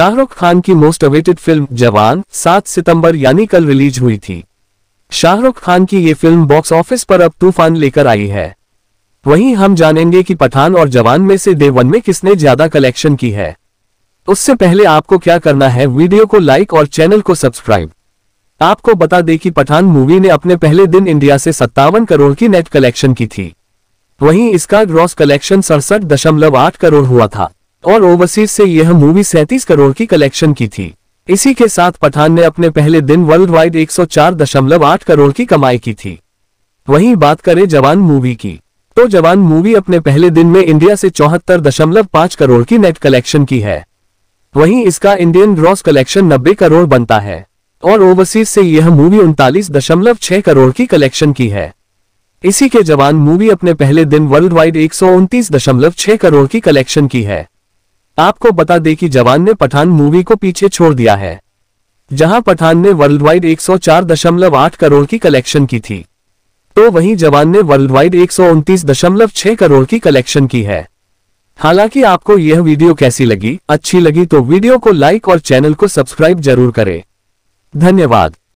शाहरुख खान की most awaited film जवान 7 सितंबर यानी कल रिलीज हुई थी शाहरुख खान की ये फिल्म बॉक्स ऑफिस पर अब तूफान लेकर आई है वहीं हम जानेंगे कि पठान और जवान में से देवन में किसने ज्यादा कलेक्शन की है उससे पहले आपको क्या करना है वीडियो को लाइक और चैनल को सब्सक्राइब आपको बता दें कि पठान मूवी ने अपने पहले दिन इंडिया से सत्तावन करोड़ की नेट कलेक्शन की थी वहीं इसका ग्रॉस कलेक्शन सड़सठ करोड़ हुआ था और ओवरसीज से यह मूवी सैतीस करोड़ की कलेक्शन की थी इसी के साथ पठान ने अपने पहले दिन वर्ल्ड वाइड एक करोड़ की कमाई की थी वहीं बात करें जवान मूवी की तो जवान मूवी अपने पहले दिन में इंडिया से चौहत्तर करोड़ की नेट कलेक्शन की है वहीं इसका इंडियन ग्रॉस कलेक्शन नब्बे करोड़ बनता है और ओवरसीज से यह मूवी उनतालीस दशमलव छह करोड़ की कलेक्शन की है इसी के जवान मूवी अपने पहले दिन वर्ल्ड वाइड एक करोड़ की कलेक्शन की है आपको बता दें कि जवान ने पठान मूवी को पीछे छोड़ दिया है जहां पठान ने वर्ल्ड वाइड एक करोड़ की कलेक्शन की थी तो वहीं जवान ने वर्ल्ड वाइड एक करोड़ की कलेक्शन की है हालांकि आपको यह वीडियो कैसी लगी अच्छी लगी तो वीडियो को लाइक और चैनल को सब्सक्राइब जरूर करें धन्यवाद